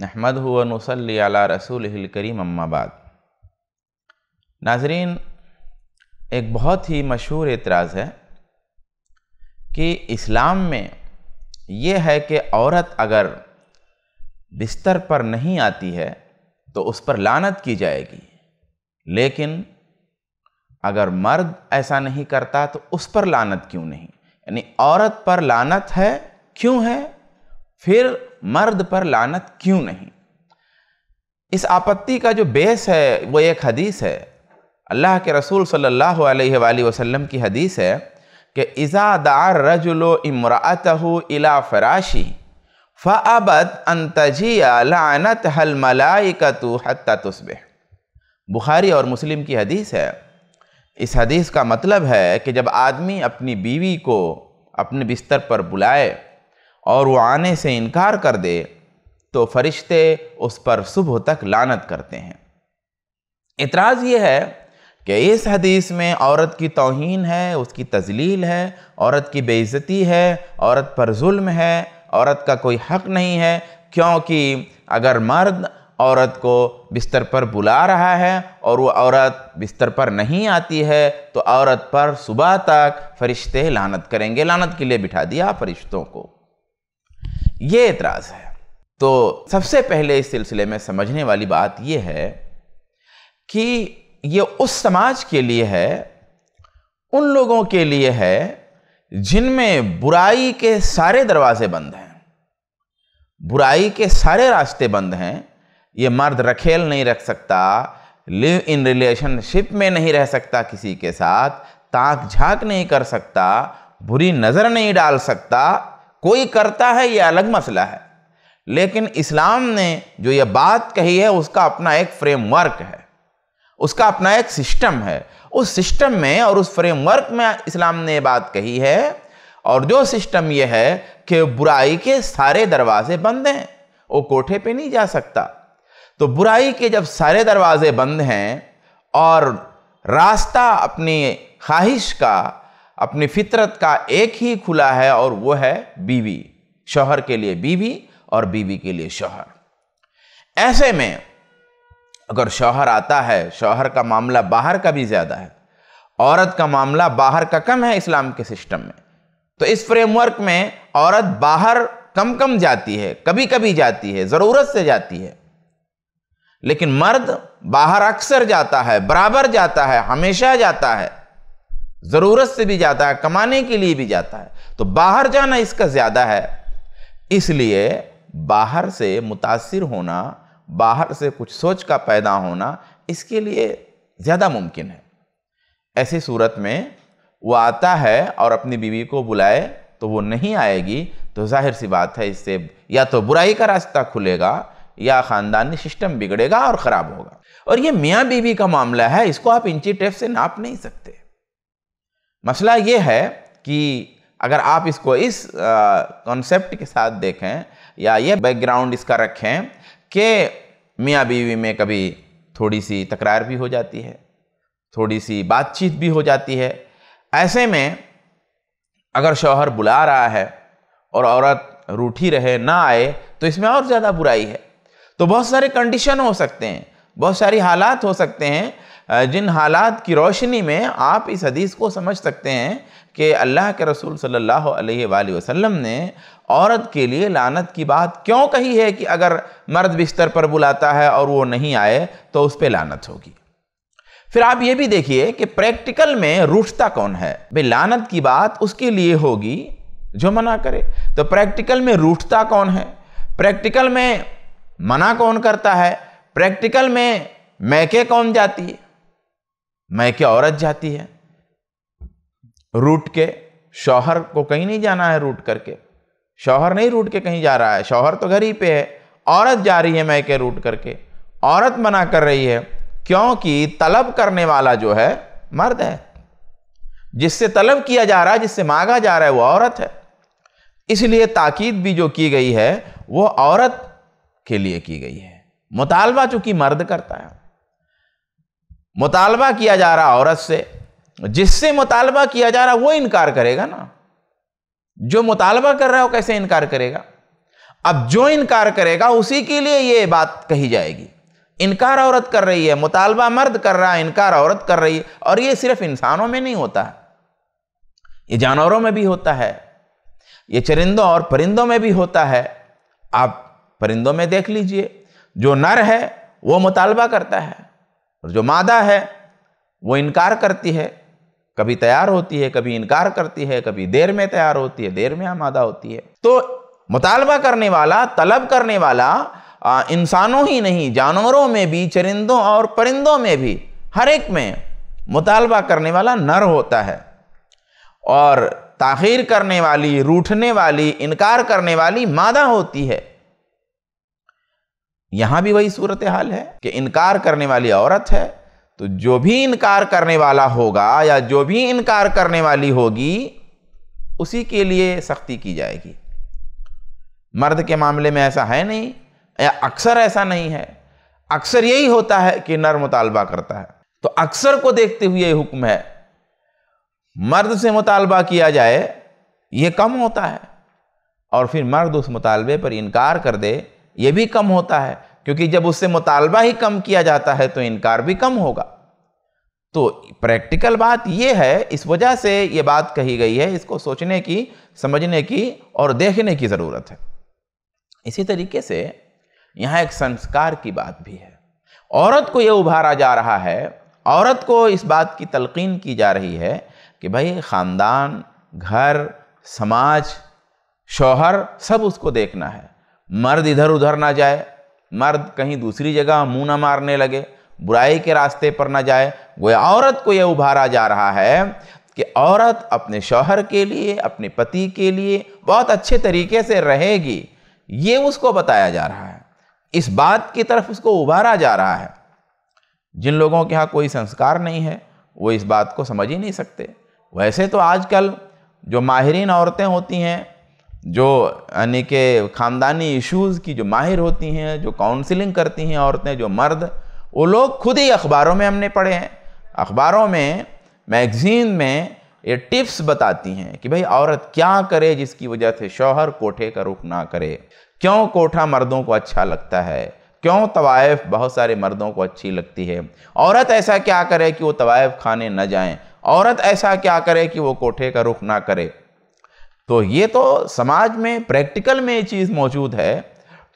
नहमद हुआ नसली अला रसूल करीम अम्माबाद नाजरीन एक बहुत ही मशहूर एतराज़ है कि इस्लाम में ये है कि औरत अगर बिस्तर पर नहीं आती है तो उस पर लानत की जाएगी लेकिन अगर मर्द ऐसा नहीं करता तो उस पर लानत क्यों नहीं यानी औरत पर लानत है क्यों है फिर मर्द पर लानत क्यों नहीं इस आपत्ति का जो बेस है वो एक हदीस है अल्लाह के रसूल सल्लल्लाहु अलैहि वसल्लम की हदीस है कि इज़ा दार रजुलो इमरात इला फराशी फ़ाबद अंतजिया लानत हल मलाइकतु हत्ता बुखारी और मुस्लिम की हदीस है इस हदीस का मतलब है कि जब आदमी अपनी बीवी को अपने बिस्तर पर बुलाए और वो आने से इनकार कर दे तो फरिश्ते उस पर सुबह तक लानत करते हैं इतराज़ ये है कि इस हदीस में औरत की तोहन है उसकी तजलील है औरत की बेइज्जती है औरत पर जुल्म है औरत का कोई हक नहीं है क्योंकि अगर मर्द औरत को बिस्तर पर बुला रहा है और वो औरत बिस्तर पर नहीं आती है तो औरत पर सुबह तक फरिश्ते लानत करेंगे लानत के लिए बिठा दिया फरिश्तों को ये एतराज़ है तो सबसे पहले इस सिलसिले में समझने वाली बात यह है कि ये उस समाज के लिए है उन लोगों के लिए है जिनमें बुराई के सारे दरवाजे बंद हैं बुराई के सारे रास्ते बंद हैं ये मर्द रखेल नहीं रख सकता लिव इन रिलेशनशिप में नहीं रह सकता किसी के साथ ताक झांक नहीं कर सकता बुरी नज़र नहीं डाल सकता कोई करता है ये अलग मसला है लेकिन इस्लाम ने जो ये बात कही है उसका अपना एक फ्रेमवर्क है उसका अपना एक सिस्टम है उस सिस्टम में और उस फ्रेमवर्क में इस्लाम ने ये बात कही है और जो सिस्टम ये है कि बुराई के सारे दरवाजे बंद हैं वो कोठे पे नहीं जा सकता तो बुराई के जब सारे दरवाजे बंद हैं और रास्ता अपनी ख्वाहिश का अपनी फितरत का एक ही खुला है और वो है बीवी शोहर के लिए बीवी और बीवी के लिए शोहर ऐसे में अगर शोहर आता है शोहर का मामला बाहर का भी ज़्यादा है औरत का मामला बाहर का कम है इस्लाम के सिस्टम में तो इस फ्रेमवर्क में औरत बाहर कम कम जाती है कभी कभी जाती है ज़रूरत से जाती है लेकिन मर्द बाहर अक्सर जाता है बराबर जाता है हमेशा जाता है ज़रूरत से भी जाता है कमाने के लिए भी जाता है तो बाहर जाना इसका ज़्यादा है इसलिए बाहर से मुतासर होना बाहर से कुछ सोच का पैदा होना इसके लिए ज़्यादा मुमकिन है ऐसी सूरत में वो आता है और अपनी बीवी को बुलाए तो वो नहीं आएगी तो जाहिर सी बात है इससे या तो बुराई का रास्ता खुलेगा या ख़ानदानी सिस्टम बिगड़ेगा और ख़राब होगा और ये मियाँ बीवी का मामला है इसको आप इंची टेप से नाप नहीं सकते मसला ये है कि अगर आप इसको इस कॉन्सेप्ट के साथ देखें या ये बैकग्राउंड इसका रखें कि मियाँ बीवी में कभी थोड़ी सी तकरार भी हो जाती है थोड़ी सी बातचीत भी हो जाती है ऐसे में अगर शौहर बुला रहा है और औरत रूठी रहे ना आए तो इसमें और ज़्यादा बुराई है तो बहुत सारे कंडीशन हो सकते हैं बहुत सारी हालात हो सकते हैं जिन हालात की रोशनी में आप इस हदीस को समझ सकते हैं कि अल्लाह के रसूल सल्लल्लाहु अलैहि वसल्लम ने औरत के लिए लानत की बात क्यों कही है कि अगर मर्द बिस्तर पर बुलाता है और वो नहीं आए तो उस पर लानत होगी फिर आप ये भी देखिए कि प्रैक्टिकल में रूठता कौन है भाई लानत की बात उसके लिए होगी जो मना करे तो प्रैक्टिकल में रूठता कौन है प्रैक्टिकल में मना कौन करता है प्रैक्टिकल में मैके कौन जाती है मैके औरत जाती है रूट के शौहर को कहीं नहीं जाना है रूट करके शौहर नहीं रूट के कहीं जा रहा है शौहर तो घर ही पे है औरत जा रही है के रूट करके औरत मना कर रही है क्योंकि तलब करने वाला जो है मर्द है जिससे तलब किया जा रहा है जिससे मांगा जा रहा है वो औरत है इसलिए ताकीद भी जो की गई है वो औरत के लिए की गई है मुतालबा चूंकि मर्द करता है मुतालबा किया जा रहा औरत से जिससे मुतालबा किया जा रहा वो इनकार करेगा ना जो मुतालबा कर रहा है वो कैसे इनकार करेगा अब जो इनकार करेगा उसी के लिए ये बात कही जाएगी इनकार औरत कर रही है मुतालबा मर्द कर रहा है इनकार औरत कर रही है और ये सिर्फ इंसानों में नहीं होता ये जानवरों में भी होता है ये चरिंदों और परिंदों में भी होता है आप परिंदों में देख लीजिए जो नर है वो मुतालबा करता है जो मादा है वो इनकार करती है कभी तैयार होती है कभी इनकार करती है कभी देर में तैयार होती है देर में आमादा होती है तो मुतालबा करने वाला तलब करने वाला इंसानों ही नहीं जानवरों में भी चरिंदों और परिंदों में भी हर एक में मुतालबा करने वाला नर होता है और ताखिर करने वाली रूठने वाली इनकार करने वाली मादा होती है यहां भी वही सूरत हाल है कि इनकार करने वाली औरत है तो जो भी इनकार करने वाला होगा या जो भी इनकार करने वाली होगी उसी के लिए सख्ती की जाएगी मर्द के मामले में ऐसा है नहीं या अक्सर ऐसा नहीं है अक्सर यही होता है कि नर मुतालबा करता है तो अक्सर को देखते हुए हुक्म है मर्द से मुतालबा किया जाए यह कम होता है और फिर मर्द उस मुतालबे पर इनकार कर दे ये भी कम होता है क्योंकि जब उससे मुतालबा ही कम किया जाता है तो इनकार भी कम होगा तो प्रैक्टिकल बात यह है इस वजह से ये बात कही गई है इसको सोचने की समझने की और देखने की ज़रूरत है इसी तरीके से यहाँ एक संस्कार की बात भी है औरत को यह उभारा जा रहा है औरत को इस बात की तलकीन की जा रही है कि भाई ख़ानदान घर समाज शौहर सब उसको देखना है मर्द इधर उधर ना जाए मर्द कहीं दूसरी जगह मुंह ना मारने लगे बुराई के रास्ते पर ना जाए वो औरत को यह उभारा जा रहा है कि औरत अपने शौहर के लिए अपने पति के लिए बहुत अच्छे तरीके से रहेगी ये उसको बताया जा रहा है इस बात की तरफ उसको उभारा जा रहा है जिन लोगों के यहाँ कोई संस्कार नहीं है वो इस बात को समझ ही नहीं सकते वैसे तो आजकल जो माहरीन औरतें होती हैं जो यानी कि ख़ानदानी इश्यूज़ की जो माहिर होती हैं जो काउंसलिंग करती हैं औरतें जो मर्द वो लोग खुद ही अखबारों में हमने पढ़े हैं अखबारों में मैगज़ीन में ये टिप्स बताती हैं कि भाई औरत क्या करे जिसकी वजह से शौहर कोठे का रुख ना करे क्यों कोठा मर्दों को अच्छा लगता है क्यों तवायफ बहुत सारे मर्दों को अच्छी लगती है औरत ऐसा क्या करे कि वो तवायफ खाने न जाएं औरत ऐसा क्या करे कि वो कोठे का रुख ना करे तो ये तो समाज में प्रैक्टिकल में ये चीज़ मौजूद है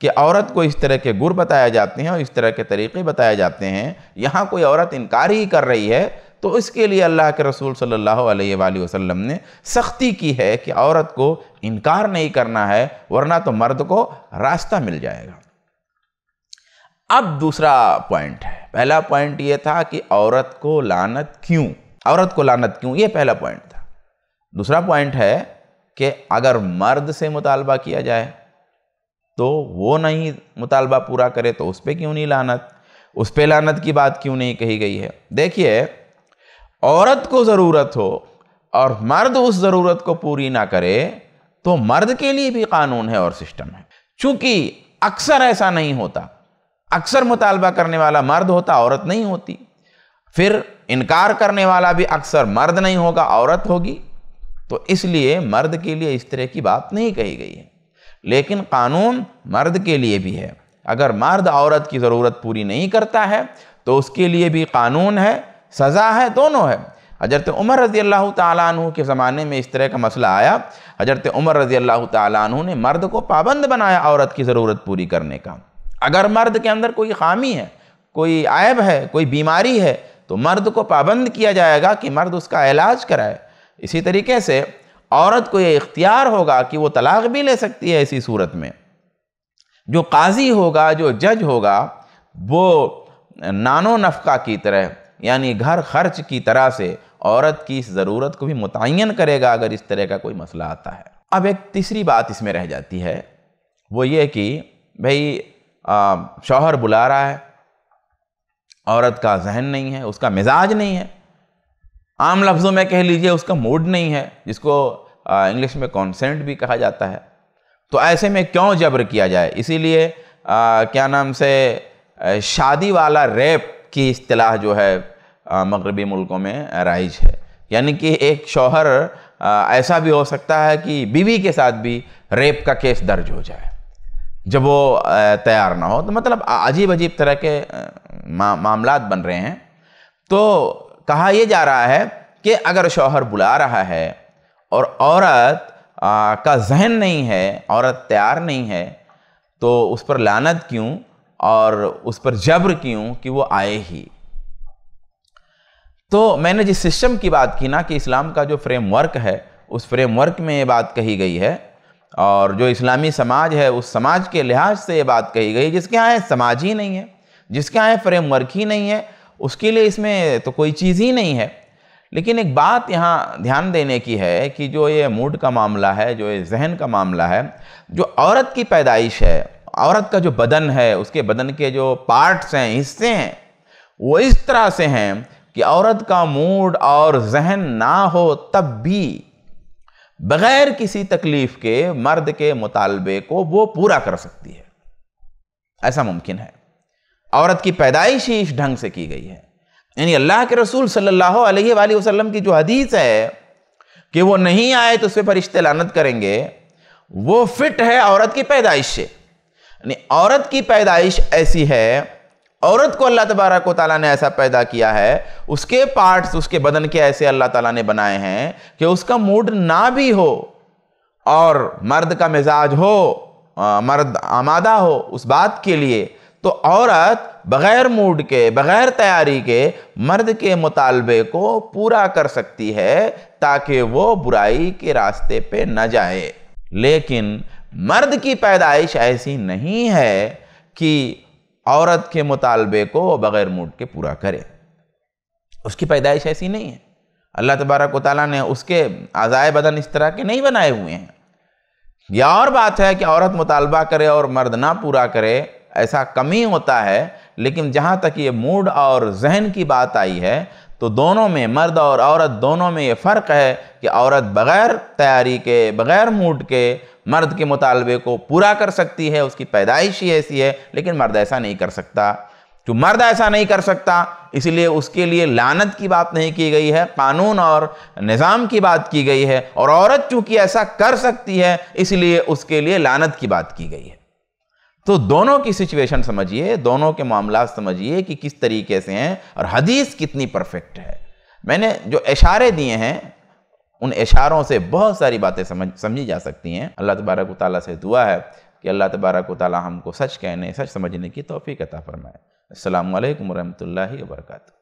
कि औरत को इस तरह के गुर बताए जाते हैं और इस तरह के तरीके बताए जाते हैं यहाँ कोई औरत इनकार ही कर रही है तो इसके लिए अल्लाह के रसूल सल्लल्लाहु अलैहि वसल्लम ने सख्ती की है कि औरत को इनकार नहीं करना है वरना तो मर्द को रास्ता मिल जाएगा अब दूसरा पॉइंट है पहला पॉइंट ये था कि औरत को लानत क्यों औरत को लानत क्यों ये पहला पॉइंट था दूसरा पॉइंट है कि अगर मर्द से मुतालबा किया जाए तो वो नहीं मुतालबा पूरा करे तो उस पर क्यों नहीं लानत उस पर लानत की बात क्यों नहीं कही गई है देखिए औरत को ज़रूरत हो और मर्द उस ज़रूरत को पूरी ना करे तो मर्द के लिए भी कानून है और सिस्टम है चूँकि अक्सर ऐसा नहीं होता अक्सर मुतालबा करने वाला मर्द होता औरत नहीं होती फिर इनकार करने वाला भी अक्सर मर्द नहीं होगा औरत होगी तो इसलिए मर्द के लिए इस तरह की बात नहीं कही गई है लेकिन कानून मर्द के लिए भी है अगर मर्द औरत की ज़रूरत पूरी नहीं करता है तो उसके लिए भी कानून है सज़ा है दोनों है हजरत उमर रज़ी अल्लाह तु के ज़माने में इस तरह का मसला आया हजरत उमर रज़ी अल्लाह तु ने मर्द को पाबंद बनाया औरत की ज़रूरत पूरी करने का अगर मर्द के अंदर कोई खामी है कोई आयब है कोई बीमारी है तो मर्द को पाबंद किया जाएगा कि मर्द उसका इलाज कराए इसी तरीके से औरत को ये इख्तियार होगा कि वो तलाक़ भी ले सकती है इसी सूरत में जो काजी होगा जो जज होगा वो नानो नफका की तरह यानी घर खर्च की तरह से औरत की इस ज़रूरत को भी मुतन करेगा अगर इस तरह का कोई मसला आता है अब एक तीसरी बात इसमें रह जाती है वो ये कि भाई शौहर बुला रहा है औरत का जहन नहीं है उसका मिजाज नहीं है आम लफ्ज़ों में कह लीजिए उसका मूड नहीं है जिसको इंग्लिश में कॉन्सेंट भी कहा जाता है तो ऐसे में क्यों जबर किया जाए इसीलिए क्या नाम से शादी वाला रेप की अतलाह जो है मगरबी मुल्कों में राइज है यानी कि एक शौहर ऐसा भी हो सकता है कि बीवी के साथ भी रेप का केस दर्ज हो जाए जब वो तैयार ना हो तो मतलब अजीब अजीब तरह के मामला बन रहे हैं तो कहा यह जा रहा है कि अगर शौहर बुला रहा है और औरत आ, का जहन नहीं है औरत तैयार नहीं है तो उस पर लानत क्यों और उस पर जबर क्यों कि वो आए ही तो मैंने जिस सिस्टम की बात की ना कि इस्लाम का जो फ्रेमवर्क है उस फ्रेमवर्क में ये बात कही गई है और जो इस्लामी समाज है उस समाज के लिहाज से ये बात कही गई जिसके यहाँ समाज ही नहीं है जिसके यहाँ फ्रेमवर्क ही नहीं है उसके लिए इसमें तो कोई चीज़ ही नहीं है लेकिन एक बात यहाँ ध्यान देने की है कि जो ये मूड का मामला है जो ये जहन का मामला है जो औरत की पैदाइश है औरत का जो बदन है उसके बदन के जो पार्ट्स हैं हिस्से हैं वो इस तरह से हैं कि औरत का मूड और जहन ना हो तब भी बग़ैर किसी तकलीफ़ के मर्द के मुतालबे को वो पूरा कर सकती है ऐसा मुमकिन है औरत की पैदाइश ही इस ढंग से की गई है यानी अल्लाह के रसूल सल्लल्लाहु अलैहि वसल्लम की जो हदीस है कि वो नहीं आए तो उस पर फरिश्ते करेंगे वो फिट है औरत की पैदाइश से यानी औरत की पैदाइश ऐसी है औरत को अल्लाह तबारा को तला ने ऐसा पैदा किया है उसके पार्ट्स उसके बदन के ऐसे अल्लाह ताला ने बनाए हैं कि उसका मूड ना भी हो और मर्द का मिजाज हो मर्द आमादा हो उस बात के लिए तो औरत बग़ैर मूड के बग़ैर तैयारी के मर्द के मुतालबे को पूरा कर सकती है ताकि वो बुराई के रास्ते पे न जाए लेकिन मर्द की पैदाइश ऐसी नहीं है कि औरत के मुतालबे को बग़ैर मूड के पूरा करे उसकी पैदाइश ऐसी नहीं है अल्लाह तबारक वाली ने उसके आज़ाए बदन इस तरह के नहीं बनाए हुए हैं यह और बात है कि औरत मुतालबा करे और मर्द ना पूरा करे ऐसा कमी होता है लेकिन जहाँ तक ये मूड और जहन की बात आई है तो दोनों में मर्द और औरत दोनों में ये फ़र्क है कि औरत बग़ैर तैयारी के बग़ैर मूड के मर्द के मुतालबे को पूरा कर सकती है उसकी पैदाइश ही ऐसी है लेकिन मर्द ऐसा नहीं कर सकता जो मर्द ऐसा नहीं कर सकता इसलिए उसके लिए लानत की बात नहीं की गई है कानून और निज़ाम की बात की गई है और औरत चूँकि ऐसा कर सकती है इसलिए उसके लिए लानत की बात की गई है तो दोनों की सिचुएशन समझिए दोनों के मामला समझिए कि किस तरीके से हैं और हदीस कितनी परफेक्ट है मैंने जो इशारे दिए हैं उन इशारों से बहुत सारी बातें समझ समझी जा सकती हैं अल्लाह तबारक ताली से दुआ है कि अल्लाह तबारक ताली हमको सच कहने सच समझने की तोफ़ी कता फरमाए अल्लाम वरहमल वर्का